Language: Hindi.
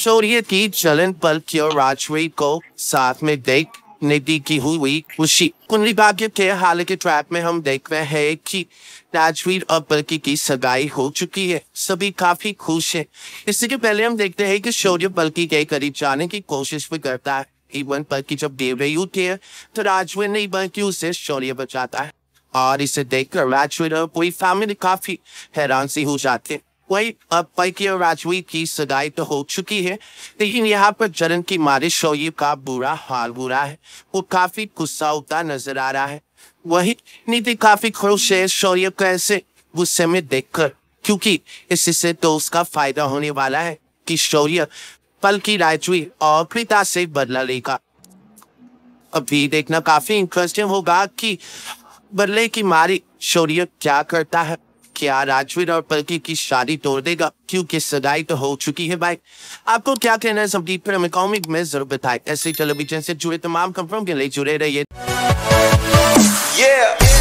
शौर्य की जलन पल की और राजवी को साथ में देख निधि की हुई खुशी कुंडली भाग्य के हाल के ट्रैप में हम देख रहे हैं कि राजवीर और बल्कि की सगाई हो चुकी है सभी काफी खुश हैं इससे पहले हम देखते हैं कि शौर्य बल्कि के करीब जाने की कोशिश भी करता है इवन बल्कि जब देव रही होती है तो राजवीर नहीं बल्कि उसे शौर्य बचाता है और इसे देखकर राजवीर और पूरी फैमिली काफी हैरान सी हो जाती है कोई पल की और राजवी की सगाई तो हो चुकी है लेकिन यहाँ पर जरन की मारे शोयब का बुरा हाल बुरा है वो काफी गुस्सा होता नजर आ रहा है वही नीति काफी खुश है शौर्य को ऐसे गुस्से में देखकर क्योंकि इससे तो उसका फायदा होने वाला है कि शौर्य पल की राजवी और पिता से बदला लेगा अभी देखना काफी इंटरेस्टिंग होगा कि बदले की मारी शौर्य क्या करता है क्या राजवीर और पलकी की शादी तोड़ देगा क्योंकि सगाई तो हो चुकी है भाई आपको क्या कहना है संदीप पर हमें कॉमिक में जरूर बताए ऐसे टेलीविजन से जुड़े तमाम खबरों के लिए जुड़े रहिए yeah!